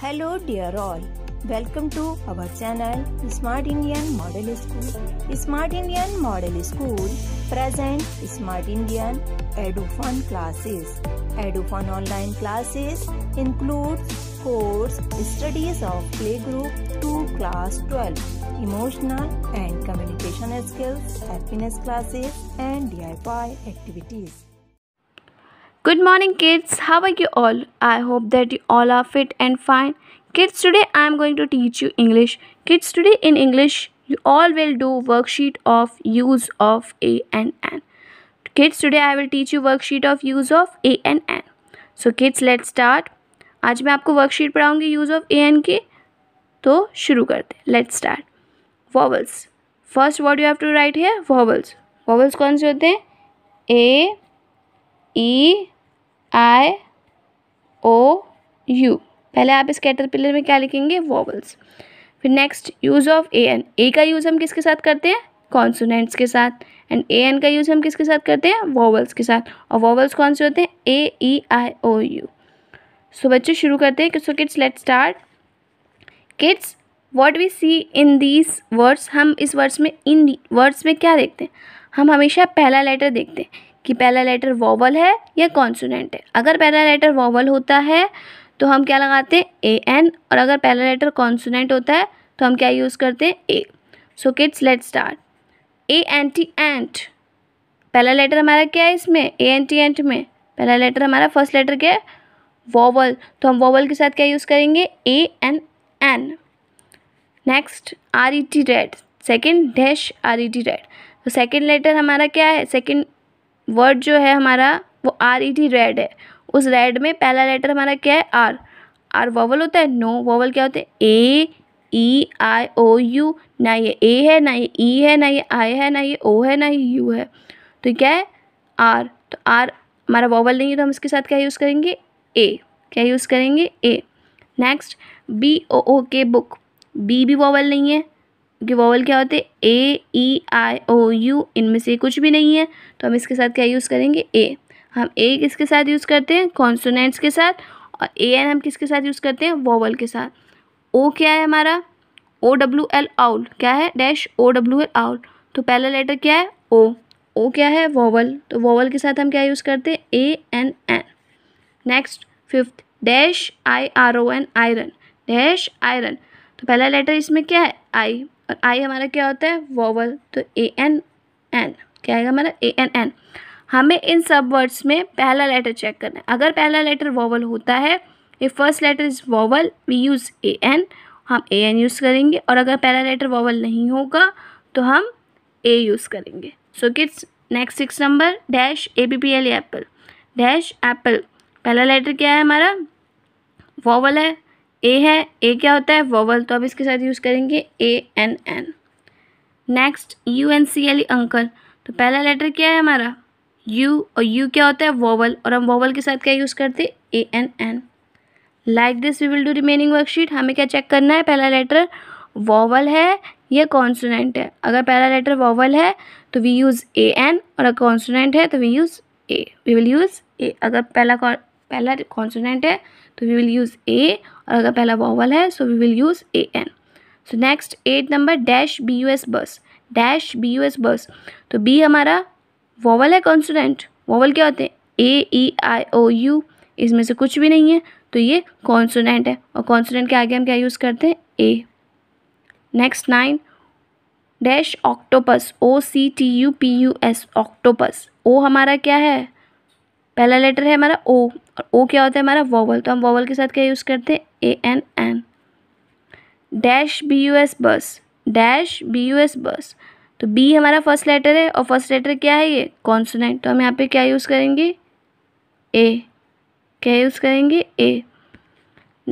Hello dear all. Welcome to our channel Smart Indian Model School. Smart Indian Model School present Smart Indian EduFun classes. EduFun online classes includes course studies of playgroup to class 12, emotional and communication skills, happiness classes and DIY activities. Good morning kids, how are you all? I hope that you all are fit and fine. Kids, today I am going to teach you English. Kids, today in English, you all will do worksheet of use of a and an. Kids, today I will teach you worksheet of use of a and an. So kids, let's start. आज मैं आपको worksheet पढ़ाऊंगी use of A N के तो शुरू करते हैं let's start vowels first word you have to write है वॉवल्स वॉवल्स कौन से होते हैं ए ई आई ओ यू पहले आप इस कैटरपिलर में क्या लिखेंगे वॉवल्स फिर next use of A N A का यूज़ हम किसके साथ करते हैं कॉन्सोनेंट्स के साथ एंड ए एन का यूज़ हम किसके साथ करते हैं वॉवल्स के साथ और वॉवल्स कौन से होते हैं ए ई आई ओ यू सो बच्चे शुरू करते हैं so kids let start kids what we see in these words हम इस वर्ड्स में इन वर्ड्स में क्या देखते हैं हम हमेशा पहला लेटर देखते हैं कि पहला लेटर वॉवल है या कॉन्सोनेंट है अगर पहला लेटर वॉवल होता है तो हम क्या लगाते हैं ए एन और अगर पहला लेटर कॉन्सोनेंट होता है तो हम क्या यूज़ करते हैं A so kids let start A N T ant पहला लेटर हमारा क्या है इसमें ए एन टी एंट में पहला लेटर हमारा फर्स्ट लेटर क्या है वॉवल तो हम वॉवल के साथ क्या यूज़ करेंगे A N N next R E T red second dash R E T red तो सेकेंड लेटर हमारा क्या है सेकेंड वर्ड जो है हमारा वो आर ई टी रेड है उस रेड में पहला लेटर हमारा क्या है आर आर वोवल होता है नो वोवल क्या होता है ए ई e, आई ओ यू ना ये ए है ना ये ई e है ना ये आई है ना ये ओ है ना ये यू है तो क्या है आर तो आर हमारा वॉवल नहीं है तो हम इसके साथ क्या यूज़ करेंगे ए क्या यूज़ करेंगे ए नेक्स्ट बी ओ ओ के बुक बी भी वॉवल नहीं है क्योंकि वॉवल क्या होते हैं ए ई आई ओ यू इनमें से कुछ भी नहीं है तो हम इसके साथ क्या यूज़ करेंगे ए हम ए किसके साथ यूज़ करते हैं कॉन्सोनेंट्स के साथ और ए एन हम किसके साथ यूज़ करते हैं वॉवल के साथ ओ क्या है हमारा ओ डब्ल्यू एल आउल क्या है dash O W L owl तो पहला लेटर क्या है ओ ओ क्या है वॉवल तो वॉवल के साथ हम क्या यूज़ करते हैं A N N next fifth dash I R O N iron dash iron तो पहला लेटर इसमें क्या है आई और आई हमारा क्या होता है वॉवल तो ए एन एन क्या आएगा हमारा ए एन एन हमें इन सब वर्ड्स में पहला लेटर चेक करना है अगर पहला लेटर वॉवल होता है ये first letter is vowel we use A N हम ए एन यूज़ करेंगे और अगर पहला लेटर वॉवल नहीं होगा तो हम ए यूज़ करेंगे so kids next six number dash A B P L apple dash apple पहला लेटर क्या है हमारा वॉवल है ए है ए क्या होता है वोवल तो अब इसके साथ यूज़ करेंगे A N N next U N C L uncle तो पहला लेटर क्या है हमारा यू और यू क्या होता है वोवल और हम वॉवल के साथ क्या यूज़ करते A N N like this we will do remaining worksheet हमें क्या चेक करना है पहला लेटर वॉवल है या कॉन्सोनेंट है अगर पहला लेटर वॉवल है तो वी यूज़ ए एन और अगर कॉन्सोनेंट है तो we use A we will use A अगर पहला पहला कॉन्सोनेंट है तो वी विल यूज़ ए और अगर पहला वॉवल है so we will use A N so next eight number dash B U S bus dash B U S bus तो बी हमारा वॉवल है कॉन्सोनेंट वॉवल क्या होते हैं ए ई आई ओ यू इसमें से कुछ भी नहीं है तो ये कॉन्सोनेंट है और कॉन्सोनेंट के आगे हम क्या यूज़ करते हैं A next nine dash octopus O C T U P U S octopus O हमारा क्या है पहला लेटर है हमारा ओ और ओ क्या होता है हमारा वॉवल तो हम वॉवल के साथ क्या यूज़ करते हैं A N N dash B U S bus dash B U S bus तो बी हमारा फर्स्ट लेटर है और फर्स्ट लेटर क्या है ये कॉन्सोनेंट तो हम यहाँ पे क्या यूज़ करेंगे ए क्या यूज़ करेंगे A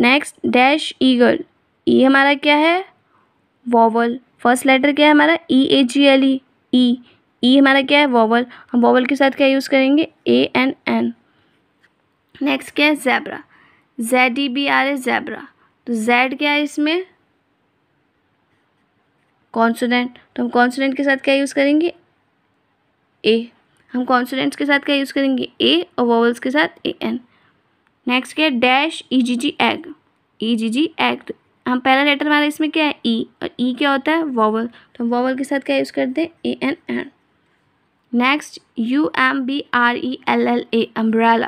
next dash eagle E हमारा क्या है वॉवल फर्स्ट लेटर क्या है हमारा ई ए जी एल ई ई ई e हमारा क्या है वॉवल हम वॉवल के साथ क्या यूज़ करेंगे ए एन एन नेक्स्ट क्या है zebra Z E B R A zebra तो जेड क्या है इसमें कॉन्सोनेंट तो हम कॉन्सोनेंट के साथ क्या यूज़ करेंगे ए हम कॉन्सोनेंट्स के साथ क्या यूज़ करेंगे ए और वॉवल्स के साथ ए एन नेक्स्ट क्या है dash E G G egg E G G egg तो हम पहला लेटर हमारा इसमें क्या है ई e, और ई e क्या होता है वॉवल तो हम वॉवल के साथ क्या यूज़ करते हैं A N N next U M B R E L L A umbrella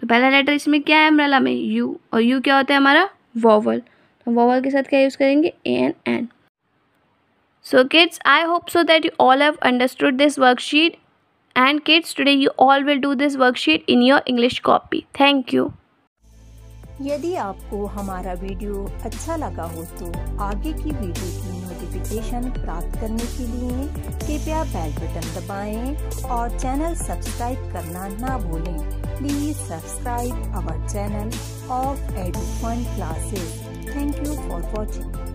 तो पहला लेटर इसमें क्या है अम्ब्रेला में यू और यू क्या होता है हमारा वॉवल तो वॉवल के साथ क्या यूज़ करेंगे A N N so kids I hope so that you all have understood this worksheet and kids today you all will do this worksheet in your English copy thank you यदि आपको हमारा video अच्छा लगा हो तो आगे की video की नोटिफिकेशन प्राप्त करने के लिए कृपया बेल बटन दबाएं और चैनल सब्सक्राइब करना ना भूलें please subscribe our channel of Edufun classes thank you for watching